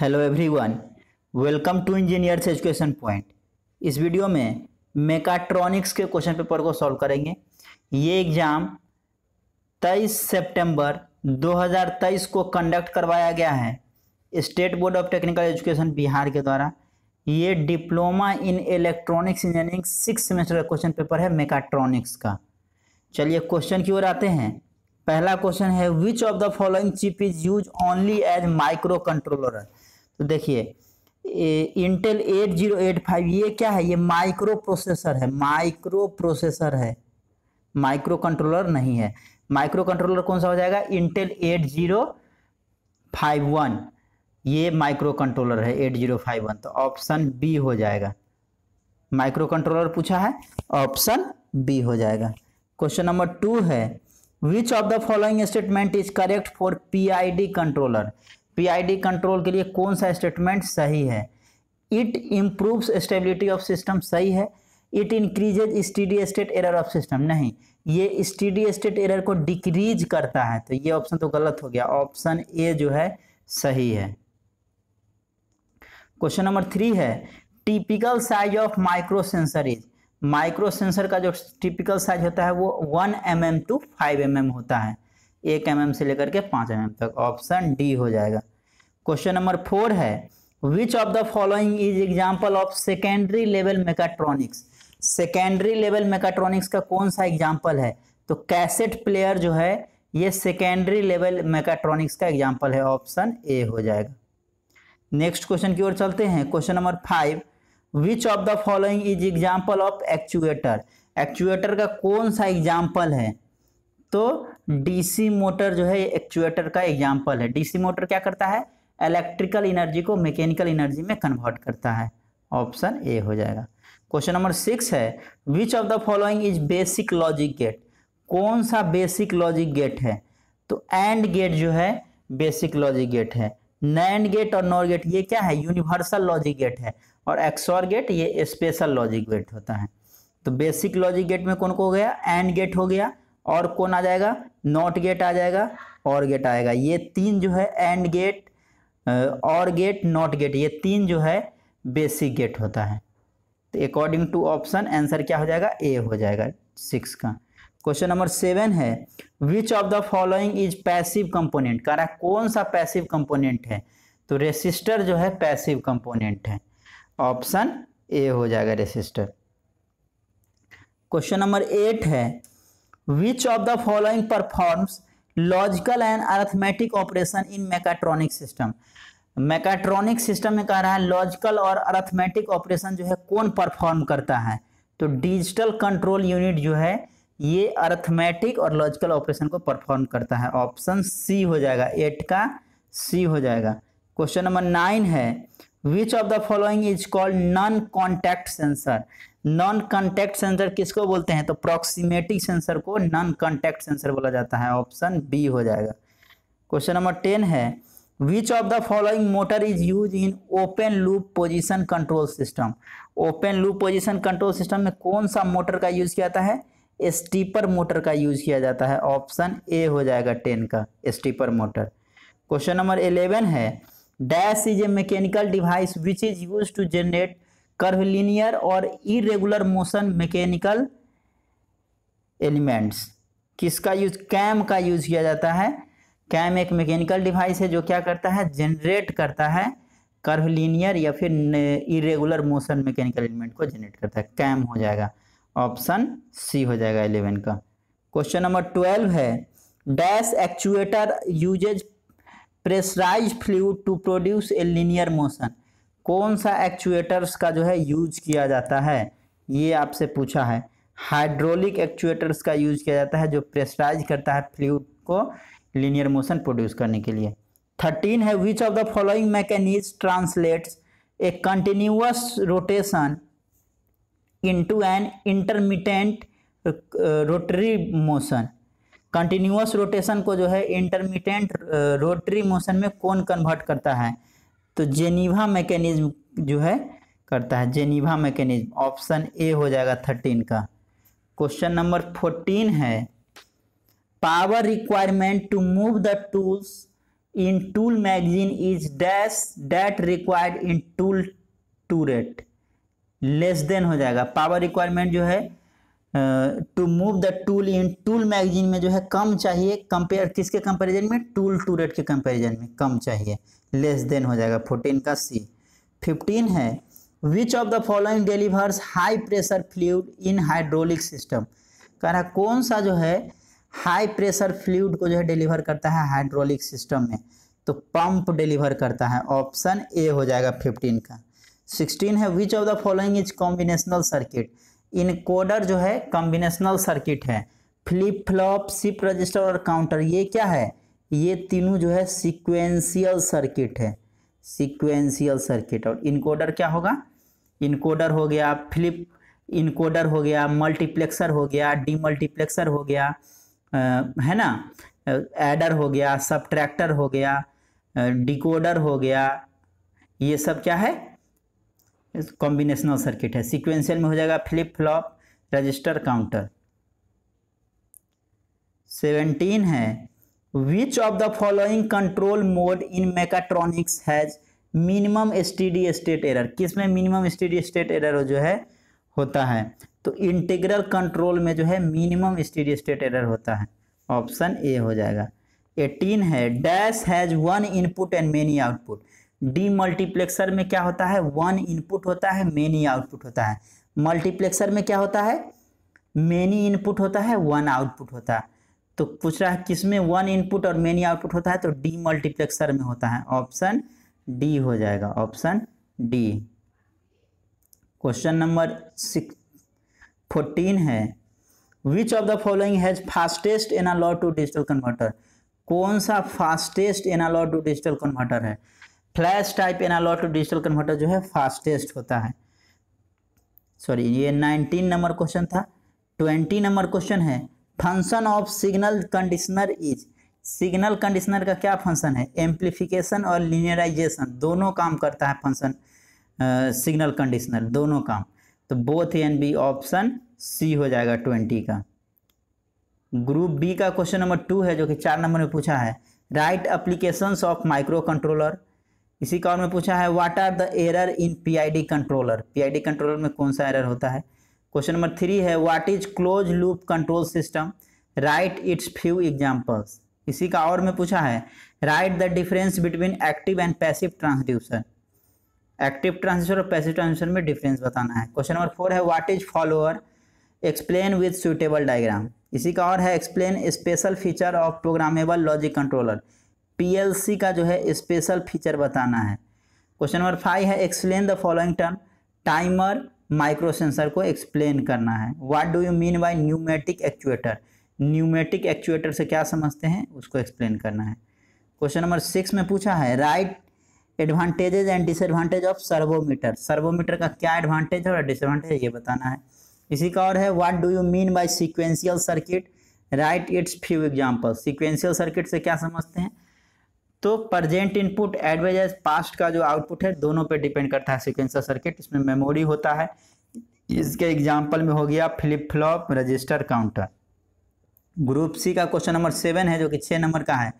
hello everyone welcome to engineers education point इस video में mechatronics के क्वेश्चन पेपर को सॉल्व करेंगे ये एग्ज़ाम 23 सितंबर 2023 को कंडक्ट करवाया गया है state board of technical education Bihar के द्वारा ये diploma in electronics engineering six semester का क्वेश्चन पेपर है मेकाट्रॉनिक्स का चलिए क्वेश्चन की ओर आते हैं पहला क्वेश्चन है which of the following chip is use only as micro controller तो देखिए इंटेल 8085 ये क्या है ये माइक्रो प्रोसेसर है माइक्रो प्रोसेसर है माइक्रो कंट्रोलर नहीं है माइक्रो कंट्रोलर कौन सा हो जाएगा इंटेल 8051 ये माइक्रो कंट्रोलर है 8051 तो ऑप्शन बी हो जाएगा माइक्रो कंट्रोलर पूछा है ऑप्शन बी हो जाएगा क्वेश्चन नंबर टू है which of the following statement is correct for P I D controller PID control के लिए कौन सा स्टेटमेंट सही है it improves stability of system सही है it increases steady state error of system नहीं ये स्टीडी स्टेट एरर को डिक्रीज करता है तो ये ऑप्शन तो गलत हो गया ऑप्शन ए जो है सही है क्वेश्चन नंबर थ्री है typical size of micro sensor is micro sensor का जो टिपिकल साइज होता है वो one M to five M होता है एक एम mm से लेकर के पांच एम mm तक ऑप्शन डी हो जाएगा क्वेश्चन नंबर फोर है which of the following is example of secondary level mechatronics secondary level mechatronics का कौन सा एग्जाम्पल है तो कैसेट प्लेयर जो है ये सेकेंडरी लेवल मेकाट्रॉनिक्स का एग्जाम्पल है ऑप्शन ए हो जाएगा नेक्स्ट क्वेश्चन की ओर चलते हैं question number five which of the following is example of actuator actuator का कौन सा एग्जाम्पल है तो डीसी मोटर जो है एक्चुएटर का एग्जाम्पल है डीसी मोटर क्या करता है इलेक्ट्रिकल एनर्जी को मैकेनिकल एनर्जी में कन्वर्ट करता है ऑप्शन ए हो जाएगा क्वेश्चन नंबर सिक्स है which of the following is basic logic gate कौन सा बेसिक लॉजिक गेट है तो एंड गेट जो है बेसिक लॉजिक गेट है नैंड गेट और नॉर गेट ये क्या है यूनिवर्सल लॉजिक गेट है और एक्सॉर गेट ये स्पेशल लॉजिक गेट होता है तो बेसिक लॉजिक गेट में कौन को हो गया एंड गेट हो गया और कौन आ जाएगा नॉट गेट आ जाएगा और गेट आएगा ये तीन जो है AND gate OR gate NOT gate ये तीन जो है बेसिक गेट होता है तो अकॉर्डिंग टू ऑप्शन आंसर क्या हो जाएगा ए हो जाएगा सिक्स का क्वेश्चन नंबर सेवन है which of the following is passive component कह रहा है कौन सा पैसिव कंपोनेंट है तो रेसिस्टर जो है पैसिव कंपोनेंट है ऑप्शन ए हो जाएगा रेसिस्टर क्वेश्चन नंबर एट है which of the following performs logical and arithmetic operation in mechatronic system mechatronic system में कह रहा है लॉजिकल और अरथमेटिक ऑपरेशन जो है कौन परफॉर्म करता है तो डिजिटल कंट्रोल यूनिट जो है ये अर्थमेटिक और लॉजिकल ऑपरेशन को परफॉर्म करता है ऑप्शन सी हो जाएगा एट का सी हो जाएगा क्वेश्चन नंबर नाइन है which of the following is called non contact sensor non contact sensor किसको बोलते हैं तो प्रोक्सीमेटिक सेंसर को नॉन कॉन्टैक्ट सेंसर बोला जाता है ऑप्शन बी हो जाएगा क्वेश्चन नंबर टेन है which of the following motor is use in open loop position control system open loop position control system में कौन सा मोटर का यूज किया जाता है स्टीपर मोटर का यूज किया जाता है ऑप्शन ए हो जाएगा टेन का stepper motor question number eleven है dash is a mechanical device which is use to generate curvilinear or irregular motion mechanical elements किसका यूज कैम का यूज किया जाता है कैम एक मैकेनिकल डिवाइस है जो क्या करता है जनरेट करता है कर्वलिनियर या फिर इरेगुलर मोशन मैकेनिकल एलिमेंट को जनरेट करता है कैम हो जाएगा ऑप्शन सी हो जाएगा इलेवन का क्वेश्चन नंबर ट्वेल्व है dash actuator uses pressurize fluid to produce a linear motion कौन सा एक्चुएटर्स का जो है यूज किया जाता है ये आपसे पूछा है हाइड्रोलिक एक्चुएटर्स का यूज किया जाता है जो प्रेशराइज करता है फ्लूड को लिनियर मोशन प्रोड्यूस करने के लिए थर्टीन है which of the following mechanism translates a continuous rotation into an intermittent rotary motion continuous rotation को जो है इंटरमीडियंट रोटरी मोशन में कौन कन्वर्ट करता है तो जेनिवा मैकेनिज्म जो है करता है जेनिवा मैकेनिज्म ऑप्शन ए हो जाएगा थर्टीन का क्वेश्चन नंबर फोर्टीन है power requirement to move the tools in tool magazine is dash that required in tool turret less than हो जाएगा पावर रिक्वायरमेंट जो है to move the tool in tool magazine में जो है कम चाहिए कंपेयर किसके कंपैरिजन में टूल टू रेट के कंपैरिजन में कम चाहिए लेस देन हो जाएगा फोर्टीन का सी फिफ्टीन है which of the following delivers high pressure fluid in hydraulic system कह रहा कौन सा जो है हाई प्रेशर फ्लूड को जो है डिलीवर करता है हाइड्रोलिक सिस्टम में तो पंप डिलीवर करता है ऑप्शन ए हो जाएगा फिफ्टीन का सिक्सटीन है which of the following is combinational circuit encoder जो है कॉम्बिनेशनल सर्किट है फ्लिप फ्लॉप सिप रजिस्टर और काउंटर ये क्या है ये तीनों जो है सिक्वेंशियल सर्किट है सिक्वेंशियल सर्किट और इनकोडर क्या होगा इनकोडर हो गया फ्लिप इनकोडर हो गया मल्टीप्लेक्सर हो गया डीमल्टीप्लेक्सर हो गया आ, है ना एडर हो गया सब हो गया डिकोडर हो गया ये सब क्या है कॉम्बिनेशनल सर्किट है सिक्वेंशियल में हो जाएगा flip flop register counter seventeen है which of the following control mode in mechatronics has minimum steady state error किस में मिनिमम स्टीडी स्टेट एरर जो है होता है तो इंटीग्रल कंट्रोल में जो है मिनिमम स्टीडी स्टेट एरर होता है ऑप्शन ए हो जाएगा एटीन है dash has one input and many output demultiplexer में क्या होता है वन इनपुट होता है मेनी आउटपुट होता है मल्टीप्लेक्सर में क्या होता है मेनी इनपुट होता है वन आउटपुट होता है तो पूछ रहा है किस में वन इनपुट और मेनी आउटपुट होता है तो डी मल्टीप्लेक्सर में होता है ऑप्शन डी हो जाएगा option D question number six fourteen है which of the following has fastest analog to digital converter कौन सा fastest analog to digital converter है flash type analog to digital converter जो है फास्टेस्ट होता है सॉरी ये नाइनटीन नंबर क्वेश्चन था ट्वेंटी नंबर क्वेश्चन है function of signal conditioner is signal conditioner का क्या फंक्शन है एम्प्लीफिकेशन और लिनियराइजेशन दोनों काम करता है फंक्शन सिग्नल कंडीशनर दोनों काम तो both and B option C हो जाएगा ट्वेंटी का ग्रुप बी का क्वेश्चन नंबर टू है जो कि चार नंबर में पूछा है write application of microcontroller इसी का और में पूछा है what are the error in PID controller PID controller में कौन सा एरर होता है क्वेश्चन नंबर थ्री है what is close loop control system write its few examples इसी का और में पूछा है write the difference between active and passive transducer active transducer और पैसिव ट्रांसड्यूसर में डिफरेंस बताना है क्वेश्चन नंबर फोर है what is follower explain with suitable diagram इसी का और है explain special feature of programmable logic controller PLC का जो है स्पेशल फीचर बताना है क्वेश्चन नंबर फाइव है explain the following term timer microsensor को एक्सप्लेन करना है what do you mean bye pneumatic actuator pneumatic actuator से क्या समझते हैं उसको एक्सप्लेन करना है क्वेश्चन नंबर सिक्स में पूछा है write advantages and disadvantage of servomotor servomotor का क्या एडवांटेज है और डिसएडवांटेज ये बताना है इसी का और है what do you mean by sequential circuit write its few example sequential circuit से क्या समझते हैं तो प्रजेंट इनपुट एडवाइज पास्ट का जो आउटपुट है दोनों पे डिपेंड करता है सिक्वेंसर सर्किट इसमें मेमोरी होता है इसके एग्जाम्पल में हो गया flip flop register counter group C का क्वेश्चन नंबर सेवन है जो कि छः नंबर का है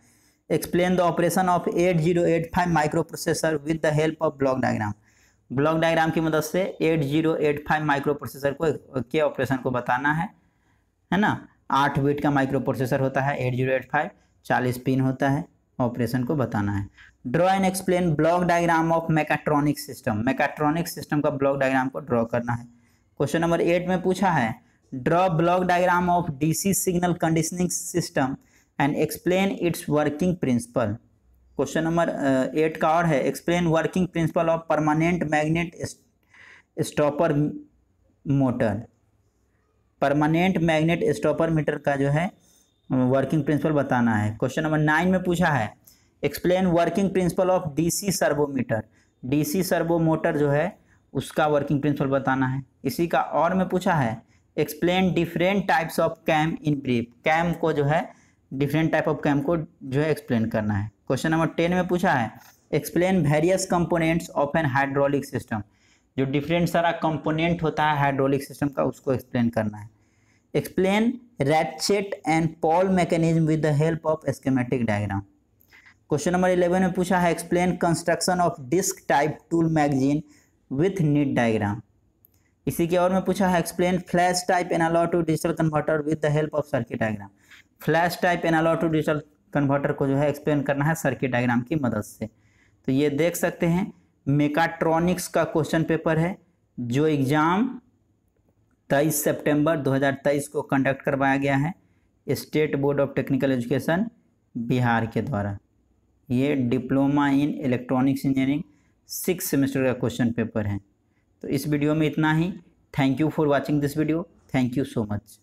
explain the operation of eight zero eight five microprocessor with the help of block diagram block diagram की मदद से eight zero eight five microprocessor को के ऑपरेशन को बताना है है ना आठ बिट का माइक्रो प्रोसेसर होता है एट जीरो एट फाइव चालीस पिन होता है ऑपरेशन को बताना है draw and explain block diagram of mechatronic system mechatronic system का ब्लॉक डायग्राम को ड्रॉ करना है क्वेश्चन नंबर एट में पूछा है draw block diagram of DC signal conditioning system and explain its working principle question number eight का और है explain working principle of permanent magnet stepper motor permanent magnet stepper metre का जो है working principle बताना है क्वेश्चन नंबर नाइन में पूछा है explain working principle of DC servomotor DC servo motor जो है उसका वर्किंग प्रिंसिपल बताना है इसी का और में पूछा है explain different types of cam in brief cam को जो है डिफरेंट टाइप ऑफ कैम को जो है एक्सप्लेन करना है क्वेश्चन नंबर टेन में पूछा है explain various components of an hydraulic system जो डिफरेंट सारा कंपोनेंट होता है हाइड्रोलिक सिस्टम का उसको एक्सप्लेन करना है explain ratchet and pawl mechanism with the help of schematic diagram question number eleven में पूछा है explain construction of disc type tool magazine with neat diagram इसी के और में पूछा है explain flash type analog to digital converter with the help of circuit diagram flash type analog to digital converter को जो है एक्सप्लेन करना है सर्किट डायग्राम की मदद से तो ये देख सकते हैं मेकाट्रॉनिक्स का क्वेश्चन पेपर है जो एग्ज़ाम तेईस सितंबर 2023 को कंडक्ट करवाया गया है state board of technical education Bihar के द्वारा ये diploma in electronics engineering six semester का क्वेश्चन पेपर है तो इस वीडियो में इतना ही thank you for watching this video thank you so much